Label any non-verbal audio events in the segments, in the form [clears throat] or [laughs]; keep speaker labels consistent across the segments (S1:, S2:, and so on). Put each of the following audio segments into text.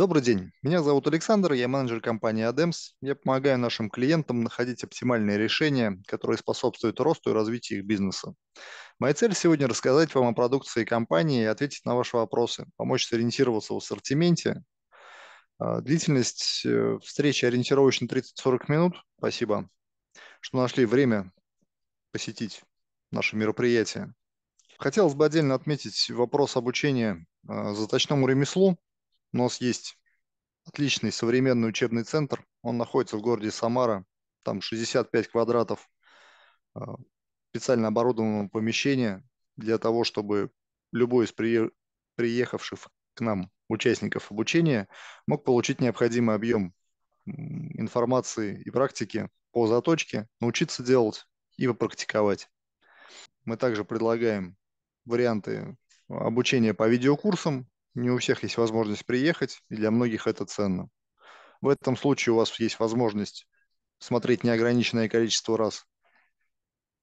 S1: Добрый день, меня зовут Александр, я менеджер компании ADEMS. Я помогаю нашим клиентам находить оптимальные решения, которые способствуют росту и развитию их бизнеса. Моя цель сегодня рассказать вам о продукции компании и ответить на ваши вопросы, помочь сориентироваться в ассортименте. А, длительность э, встречи ориентировочно 30-40 минут. Спасибо, что нашли время посетить наше мероприятие. Хотелось бы отдельно отметить вопрос обучения а, заточному ремеслу. У нас есть отличный современный учебный центр. Он находится в городе Самара. Там 65 квадратов э, специально оборудованного помещения для того, чтобы любой из приехавших к нам участников обучения мог получить необходимый объем информации и практики по заточке, научиться делать и попрактиковать. Мы также предлагаем варианты обучения по видеокурсам, не у всех есть возможность приехать, и для многих это ценно. В этом случае у вас есть возможность смотреть неограниченное количество раз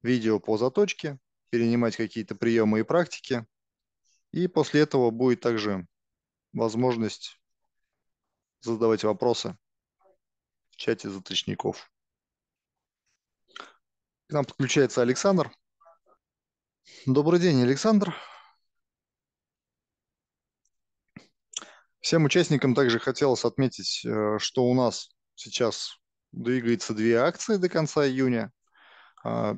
S1: видео по заточке, перенимать какие-то приемы и практики. И после этого будет также возможность задавать вопросы в чате заточников. К нам подключается Александр. Добрый день, Александр. Всем участникам также хотелось отметить, э, что у нас сейчас двигается две акции до конца июня. А,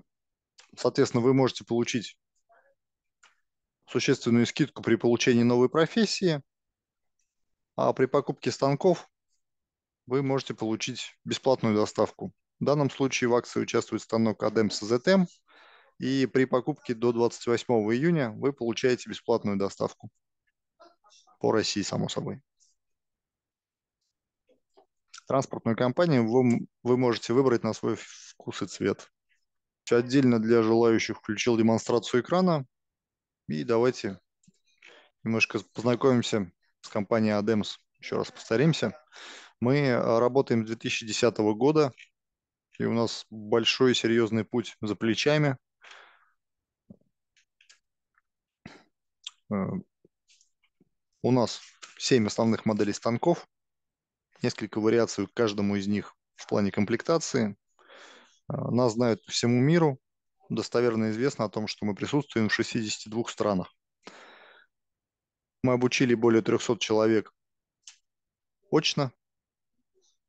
S1: соответственно, вы можете получить существенную скидку при получении новой профессии, а при покупке станков вы можете получить бесплатную доставку. В данном случае в акции участвует станок ADEMS ZM, и при покупке до 28 июня вы получаете бесплатную доставку по России, само собой. Транспортную компанию вы, вы можете выбрать на свой вкус и цвет. Отдельно для желающих включил демонстрацию экрана. И давайте немножко познакомимся с компанией ADEMS. Еще раз повторимся. Мы э, работаем с 2010 года, и у нас большой серьезный путь за плечами. Э, у нас 7 основных моделей станков, несколько вариаций к каждому из них в плане комплектации. А, нас знают по всему миру. Достоверно известно о том, что мы присутствуем в 62 странах. Мы обучили более 300 человек очно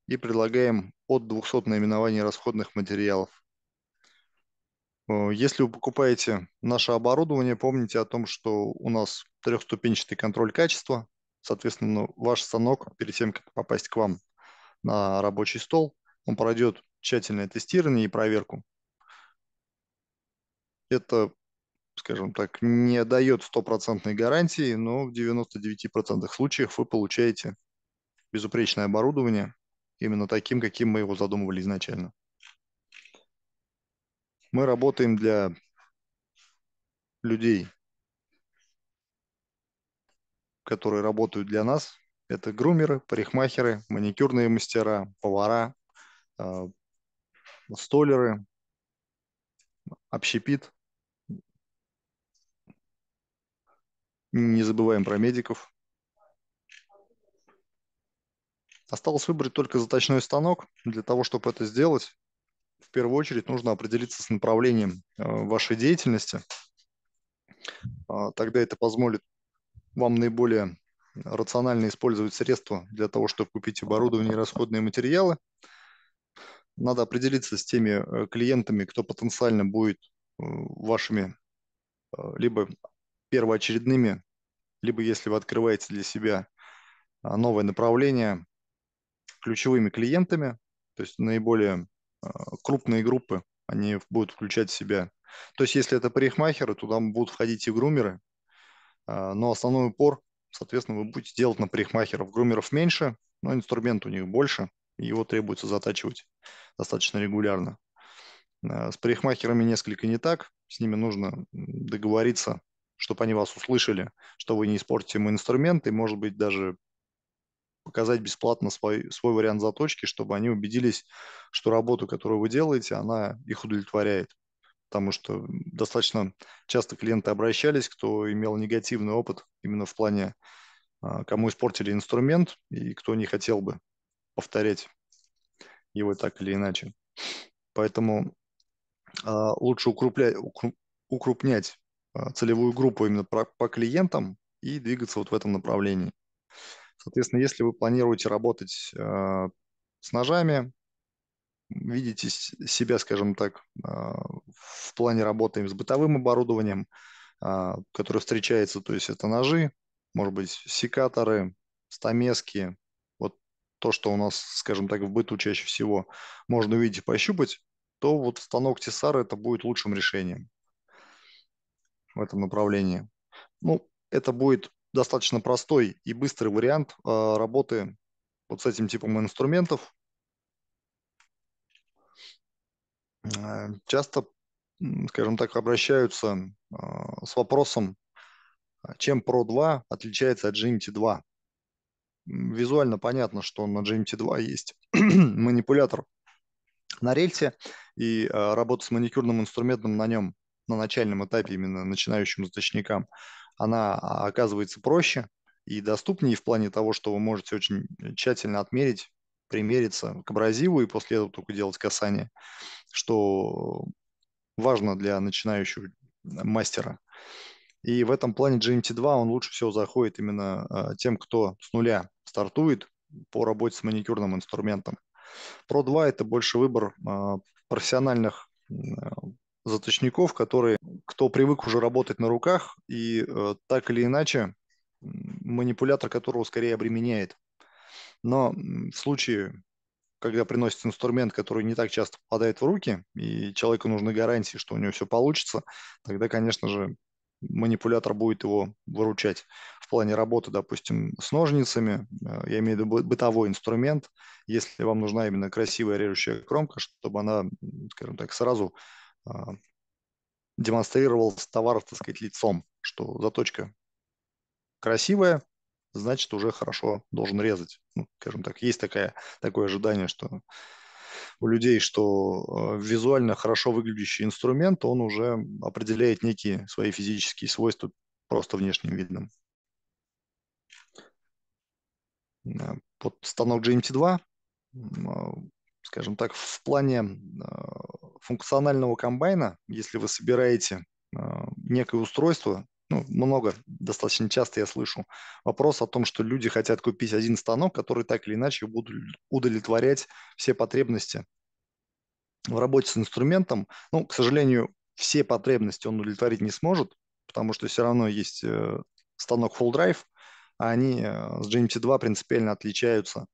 S1: и предлагаем от 200 наименований расходных материалов Э, если вы покупаете наше оборудование, помните о том, что у нас трехступенчатый контроль качества. Соответственно, ваш станок перед тем, как попасть к вам на рабочий стол, он пройдет тщательное тестирование и проверку. Это, скажем так, не дает стопроцентной гарантии, но в 99% случаев вы получаете безупречное оборудование именно таким, каким мы его задумывали изначально. Мы работаем для людей, которые работают для нас. Это грумеры, парикмахеры, маникюрные мастера, повара, э, столеры, общепит. Не забываем про медиков. Осталось выбрать только заточной станок. Для того, чтобы это сделать, в первую очередь нужно определиться с направлением э, вашей деятельности. А, тогда это позволит вам наиболее рационально использовать средства для того, чтобы купить оборудование и расходные материалы. Надо определиться с теми э, клиентами, кто потенциально будет э, вашими либо первоочередными, либо если вы открываете для себя а, новое направление ключевыми клиентами, то есть наиболее а, крупные группы, они будут включать в себя. То есть, если это парикмахеры, туда будут входить и грумеры, а, но основной упор, соответственно, вы будете делать на парикмахеров. Грумеров меньше, но инструмент у них больше, и его требуется затачивать достаточно регулярно. А, с парикмахерами несколько не так, с ними нужно договориться, чтобы они вас услышали, что вы не испортите им инструмент, и, может быть, даже показать бесплатно свой, свой вариант заточки, чтобы они убедились, что работу, которую вы делаете, она их удовлетворяет. Потому что достаточно часто клиенты обращались, кто имел негативный опыт именно в плане, а, кому испортили инструмент и кто не хотел бы повторять его так или иначе. Поэтому а, лучше укрупнять а, целевую группу именно по клиентам и двигаться вот в этом направлении. Соответственно, если вы планируете работать э, с ножами, видите себя, скажем так, э, в плане работы с бытовым оборудованием, э, которое встречается, то есть это ножи, может быть, секаторы, стамески, вот то, что у нас, скажем так, в быту чаще всего можно увидеть и пощупать, то вот станок Тесара это будет лучшим решением в этом направлении. Ну, это будет достаточно простой и быстрый вариант а, работы вот с этим типом инструментов. А, часто, скажем так, обращаются а, с вопросом, чем Pro 2 отличается от Gmt 2. Визуально понятно, что на Gmt 2 есть [clears throat] манипулятор на рельсе, и работа с маникюрным инструментом на нем на начальном этапе, именно начинающим заточникам, она а, оказывается проще и доступнее в плане того, что вы можете очень э, тщательно отмерить, примериться к абразиву и после этого только делать касание, что важно для начинающего мастера. И в этом плане GMT2 он лучше всего заходит именно а, тем, кто с нуля стартует по работе с маникюрным инструментом. Pro 2 – это больше выбор а, профессиональных заточников, которые, кто привык уже работать на руках, и э, так или иначе манипулятор которого скорее обременяет. Но в случае, когда приносит инструмент, который не так часто попадает в руки, и человеку нужны гарантии, что у него все получится, тогда, конечно же, манипулятор будет его выручать в плане работы, допустим, с ножницами. Э, я имею в виду бытовой инструмент. Если вам нужна именно красивая режущая кромка, чтобы она, скажем так, сразу а, демонстрировал товар, так сказать, лицом, что заточка красивая, значит, уже хорошо должен резать. Ну, скажем так, есть такая, такое ожидание, что у людей, что а, визуально хорошо выглядящий инструмент, он уже определяет некие свои физические свойства просто внешним видом. А, под станок GMT-2, скажем так, в плане функционального комбайна, если вы собираете а, некое устройство, ну, много, достаточно часто я слышу вопрос о том, что люди хотят купить один станок, который так или иначе будет удовлетворять все потребности в работе с инструментом. Ну, к сожалению, все потребности он удовлетворить не сможет, потому что все равно есть э, станок Full Drive, а они э, с GMT2 принципиально отличаются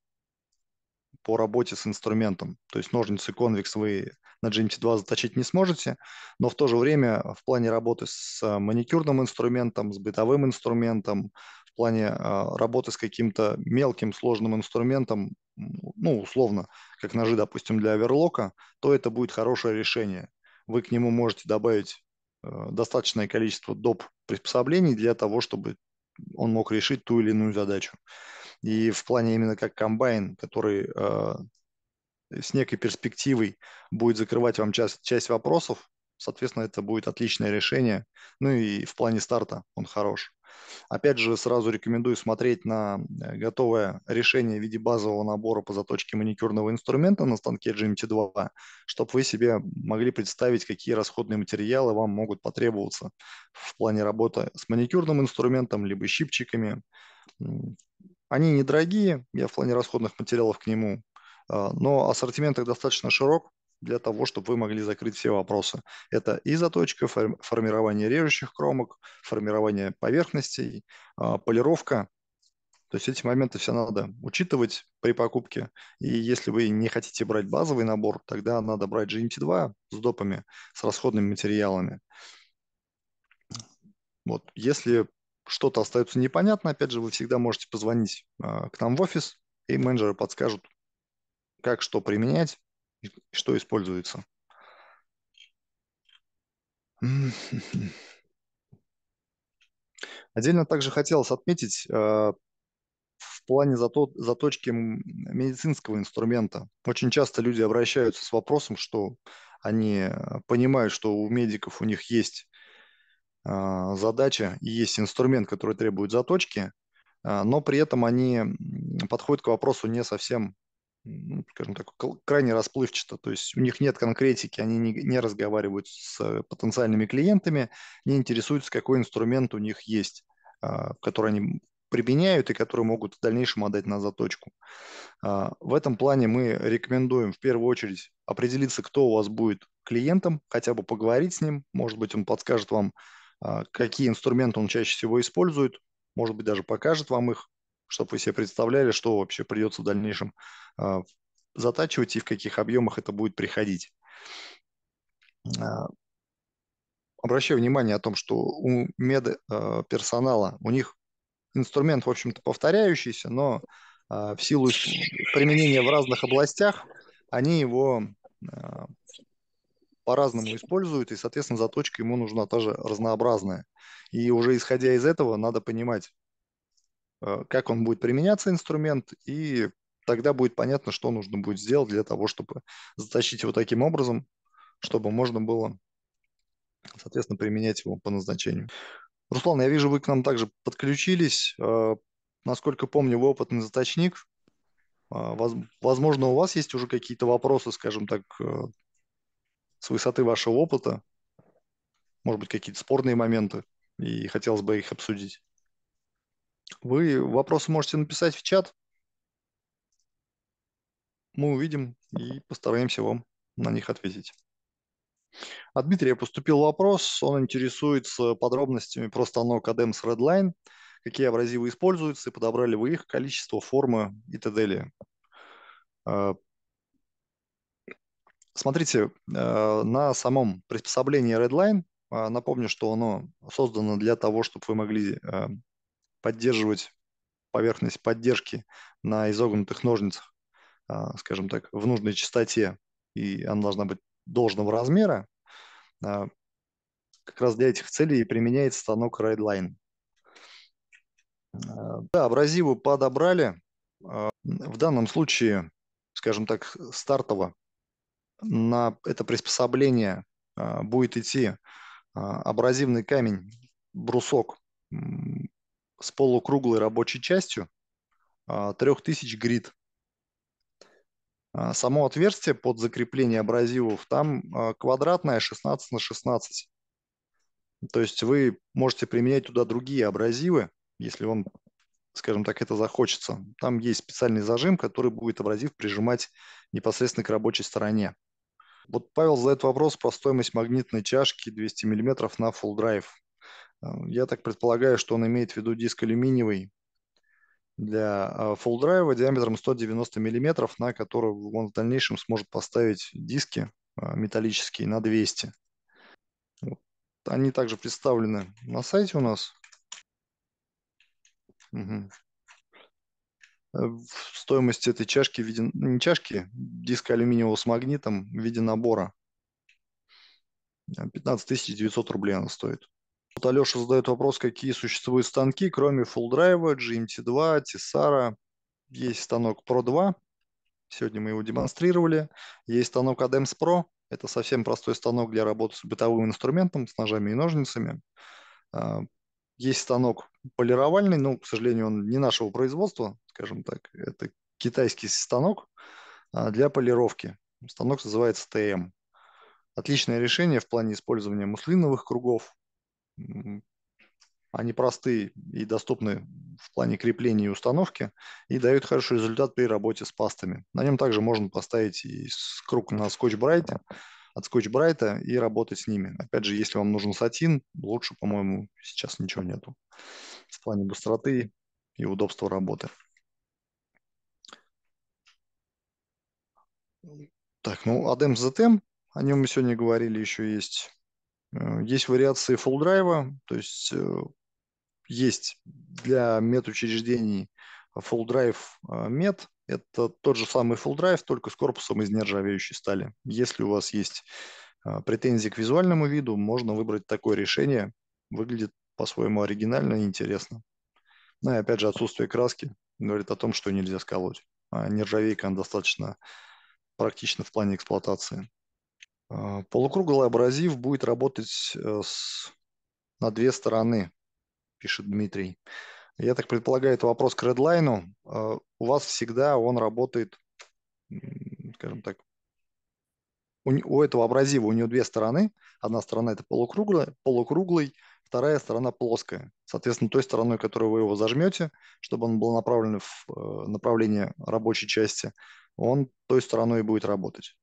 S1: по работе с инструментом. То есть ножницы конвекс вы на GMT2 заточить не сможете, но в то же время в плане работы с э, маникюрным инструментом, с бытовым инструментом, в плане э, работы с каким-то мелким сложным инструментом, ну, условно, как ножи, допустим, для оверлока, то это будет хорошее решение. Вы к нему можете добавить э, достаточное количество доп. приспособлений для того, чтобы он мог решить ту или иную задачу и в плане именно как комбайн, который э, с некой перспективой будет закрывать вам часть, часть вопросов, соответственно, это будет отличное решение. Ну и в плане старта он хорош. Опять же, сразу рекомендую смотреть на э, готовое решение в виде базового набора по заточке маникюрного инструмента на станке GMT2, чтобы вы себе могли представить, какие расходные материалы вам могут потребоваться в плане работы с маникюрным инструментом, либо щипчиками, они недорогие, я в плане расходных материалов к нему, а, но ассортимент их достаточно широк для того, чтобы вы могли закрыть все вопросы. Это и заточка, формирование режущих кромок, формирование поверхностей, а, полировка. То есть эти моменты все надо учитывать при покупке. И если вы не хотите брать базовый набор, тогда надо брать GMT2 с допами, с расходными материалами. Вот. Если что-то остается непонятно, опять же, вы всегда можете позвонить а, к нам в офис, и менеджеры подскажут, как что применять и что используется. [laughs] Отдельно также хотелось отметить а, в плане заточки медицинского инструмента. Очень часто люди обращаются с вопросом, что они а, понимают, что у медиков у них есть а, задача и есть инструмент, который требует заточки, а, но при этом они подходят к вопросу не совсем, ну, скажем так, крайне расплывчато. То есть у них нет конкретики, они не, не разговаривают с потенциальными клиентами, не интересуются, какой инструмент у них есть, а, который они применяют и которые могут в дальнейшем отдать на заточку. В этом плане мы рекомендуем в первую очередь определиться, кто у вас будет клиентом, хотя бы поговорить с ним. Может быть, он подскажет вам, а, какие инструменты он чаще всего использует, может быть, даже покажет вам их, чтобы вы себе представляли, что вообще придется в дальнейшем а, затачивать и в каких объемах это будет приходить. А, обращаю внимание о том, что у медперсонала, у них инструмент, в общем-то, повторяющийся, но в силу применения в разных областях они его по-разному используют, и, соответственно, заточка ему нужна тоже разнообразная. И уже исходя из этого, надо понимать, э, как он будет применяться инструмент, и тогда будет понятно, что нужно будет сделать для того, чтобы заточить его таким образом, чтобы можно было, соответственно, применять его по назначению. Руслан, я вижу, вы к нам также подключились. Э, насколько помню, вы опытный заточник. Э, возможно, у вас есть уже какие-то вопросы, скажем так, с высоты вашего опыта, может быть, какие-то спорные моменты, и хотелось бы их обсудить. Вы вопросы можете написать в чат. Мы увидим и постараемся вам на них ответить. От Дмитрия поступил вопрос. Он интересуется подробностями про станок ADEMS Redline, какие абразивы используются, и подобрали вы их, количество, формы и т.д. А, Смотрите, э, на самом приспособлении Redline, а, напомню, что оно создано для того, чтобы вы могли э, поддерживать поверхность поддержки на изогнутых ножницах, а, скажем так, в нужной частоте, и она должна быть должного размера. А, как раз для этих целей и применяется станок Redline. Да, абразивы подобрали. В данном случае, скажем так, стартово на это приспособление а, будет идти а, абразивный камень, брусок с полукруглой рабочей частью 3000 а, грит. Само отверстие под закрепление абразивов, там квадратное 16 на 16. То есть вы можете применять туда другие абразивы, если вам скажем так, это захочется. Там есть специальный зажим, который будет абразив прижимать непосредственно к рабочей стороне. Вот Павел задает вопрос про стоимость магнитной чашки 200 мм на full drive. Э, я так предполагаю, что он имеет в виду диск алюминиевый для э, full drive, диаметром 190 мм, на который он в дальнейшем сможет поставить диски э, металлические на 200. Они также представлены на сайте у нас. Угу. В стоимости этой чашки в виде, ну, не чашки, диска алюминиевого с магнитом в виде набора. 15 э, 900 рублей она стоит. Вот Алеша задает вопрос, какие существуют станки, кроме Full Drive, GMT2, Tessara. Есть станок Pro 2, сегодня мы его демонстрировали. Есть станок Adems Pro, это совсем простой станок для работы с бытовым инструментом, с ножами и ножницами. Э, есть станок полировальный, но, ну, к сожалению, он не нашего производства, скажем так. Это китайский станок а, для полировки. Станок называется ТМ. Отличное решение в плане использования муслиновых кругов. Они простые и доступны в плане крепления и установки и дают хороший результат при работе с пастами. На нем также можно поставить и круг на скотч-брайте, от скотч брайта и работать с ними. Опять же, если вам нужен сатин, лучше, по-моему, сейчас ничего нету в плане быстроты и удобства работы. Так, ну, ADEM ZTM, о нем мы сегодня говорили, еще есть. Э, есть вариации full драйва, то есть э, есть для медучреждений full драйв э, мед, это тот же самый full drive, только с корпусом из нержавеющей стали. Если у вас есть а, претензии к визуальному виду, можно выбрать такое решение. Выглядит по-своему оригинально и интересно. Ну и опять же отсутствие краски говорит о том, что нельзя сколоть. А нержавейка достаточно практична в плане эксплуатации. А, полукруглый абразив будет работать э, с... на две стороны, пишет Дмитрий. Я так предполагаю, это вопрос к редлайну. Э, у вас всегда он работает, скажем так, у, у этого абразива у него две стороны. Одна сторона это полукруглая, полукруглый, вторая сторона плоская. Соответственно, той стороной, которую вы его зажмете, чтобы он был направлен в э, направление рабочей части, он той стороной и будет работать.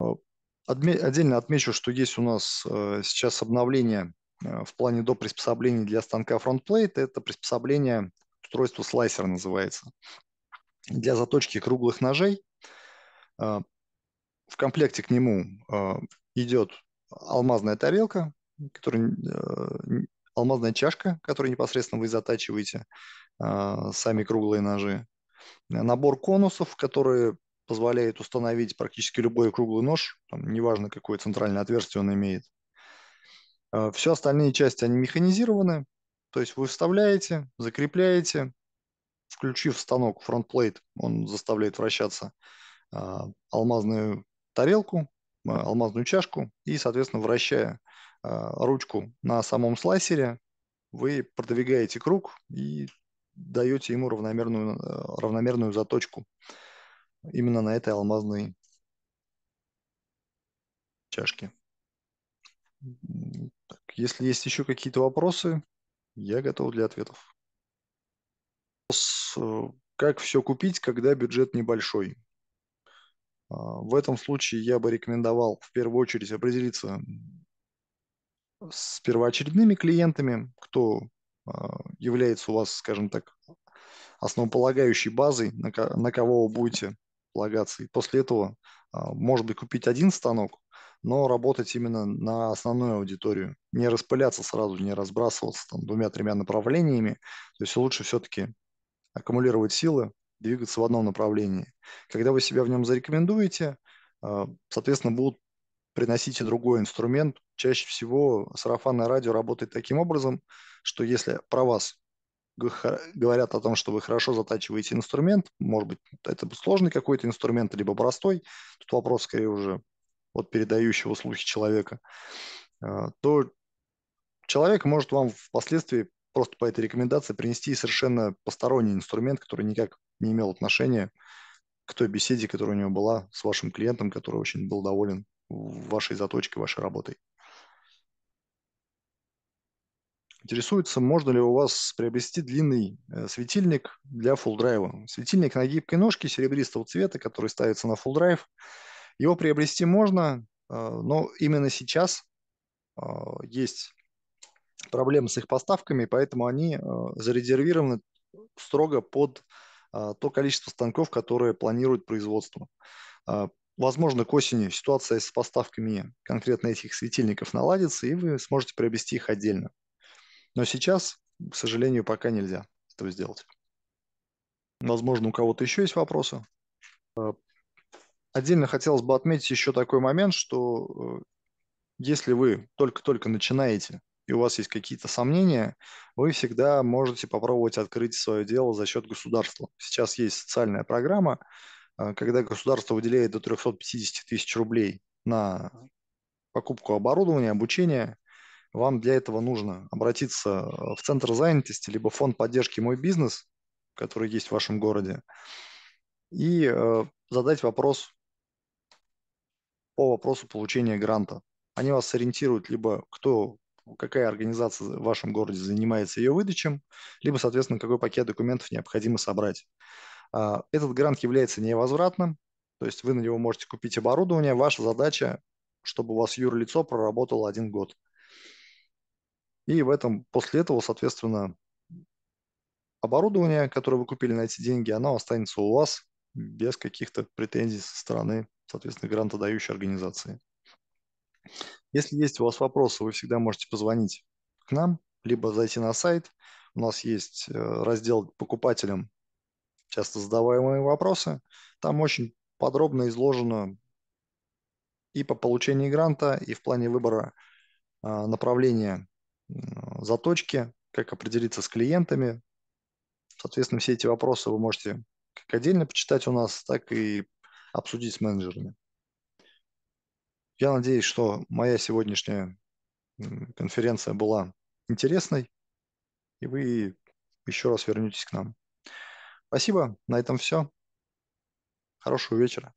S1: Э, отме отдельно отмечу, что есть у нас сейчас обновление Э, в плане до приспособлений для станка фронтплейт. Это приспособление, устройство слайсер называется, для заточки круглых ножей. Э, в комплекте к нему э, идет алмазная тарелка, которая, алмазная чашка, которую непосредственно вы затачиваете сами круглые ножи. Набор конусов, которые позволяет установить практически любой круглый нож, там, неважно, какое центральное отверстие он имеет. А, Все остальные части, они механизированы, то есть вы вставляете, закрепляете, включив станок фронтплейт, он заставляет вращаться а, алмазную тарелку, а, алмазную чашку и, соответственно, вращая ручку на самом слайсере, вы продвигаете круг и даете ему равномерную, равномерную заточку именно на этой алмазной чашке если есть еще какие-то вопросы, я готов для ответов. Э, как все купить, когда бюджет небольшой? А, в этом случае я бы рекомендовал в первую очередь определиться с первоочередными клиентами, кто а, является у вас, скажем так, основополагающей базой, на, кого вы будете полагаться. И после этого, а, может быть, купить один станок, но работать именно на основную аудиторию. Не распыляться сразу, не разбрасываться там двумя-тремя направлениями. То есть лучше все-таки аккумулировать силы, двигаться в одном направлении. Когда вы себя в нем зарекомендуете, э, соответственно, будут приносить и другой инструмент. Чаще всего сарафанное радио работает таким образом, что если про вас говорят о том, что вы хорошо затачиваете инструмент, может быть, это сложный какой-то инструмент, либо простой, тут вопрос скорее уже от передающего слухи человека, а, то человек может вам впоследствии просто по этой рекомендации принести совершенно посторонний инструмент, который никак не имел отношения к той беседе, которая у него была с вашим клиентом, который очень был доволен вашей заточкой, вашей работой. Интересуется, можно ли у вас приобрести длинный э, светильник для фулл-драйва. Светильник на гибкой ножке серебристого цвета, который ставится на фулл-драйв. drive его приобрести можно, э, но именно сейчас э, есть проблемы с их поставками, поэтому они э, зарезервированы строго под то количество станков, которые планирует производство. Возможно, к осени ситуация с поставками конкретно этих светильников наладится, и вы сможете приобрести их отдельно. Но сейчас, к сожалению, пока нельзя этого сделать. Возможно, у кого-то еще есть вопросы. Отдельно хотелось бы отметить еще такой момент, что э, если вы только-только начинаете и у вас есть какие-то сомнения, вы всегда можете попробовать открыть свое дело за счет государства. Сейчас есть социальная программа, э, когда государство выделяет до 350 тысяч рублей на покупку оборудования, обучения. Вам для этого нужно обратиться э, в Центр занятости, либо фонд поддержки «Мой бизнес», который есть в вашем городе, и задать вопрос, по вопросу получения гранта. Они вас сориентируют либо кто, какая организация в вашем городе занимается ее выдачем, либо, соответственно, какой пакет документов необходимо собрать. А, этот грант является невозвратным, то есть вы на него можете купить оборудование. Ваша задача, чтобы у вас юрлицо проработало один год. И в этом, после этого, соответственно, оборудование, которое вы купили на эти деньги, оно останется у вас без каких-то претензий со стороны соответственно, грантодающей организации. Если есть у вас вопросы, вы всегда можете позвонить к нам, либо зайти на сайт. У нас есть э, раздел покупателям часто задаваемые вопросы. Там очень подробно изложено и по получению гранта, и в плане выбора а, направления заточки, как определиться с клиентами. Соответственно, все эти вопросы вы можете как отдельно почитать у нас, так и обсудить с менеджерами. Я надеюсь, что моя сегодняшняя конференция была интересной, и вы еще раз вернетесь к нам. Спасибо, на этом все. Хорошего вечера.